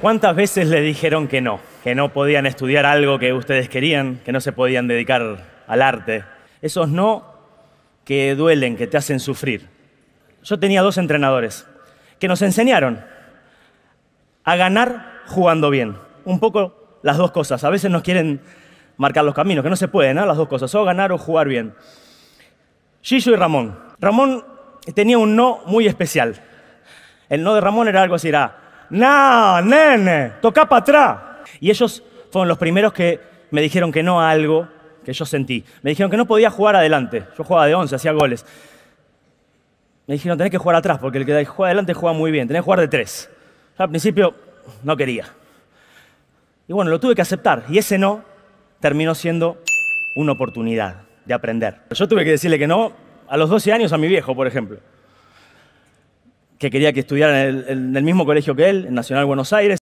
¿Cuántas veces le dijeron que no? Que no podían estudiar algo que ustedes querían, que no se podían dedicar al arte. Esos no que duelen, que te hacen sufrir. Yo tenía dos entrenadores que nos enseñaron a ganar jugando bien. Un poco las dos cosas. A veces nos quieren marcar los caminos, que no se pueden, ¿no? ¿ah? las dos cosas, o ganar o jugar bien. Gillo y Ramón. Ramón tenía un no muy especial. El no de Ramón era algo así, era, no, nene, toca para atrás. Y ellos fueron los primeros que me dijeron que no a algo que yo sentí. Me dijeron que no podía jugar adelante. Yo jugaba de 11, hacía goles. Me dijeron, tenés que jugar atrás, porque el que juega adelante juega muy bien, tenés que jugar de tres. al principio no quería. Y bueno, lo tuve que aceptar. Y ese no terminó siendo una oportunidad de aprender. Yo tuve que decirle que no a los 12 años a mi viejo, por ejemplo que quería que estudiara en el, mismo colegio que él, en Nacional Buenos Aires.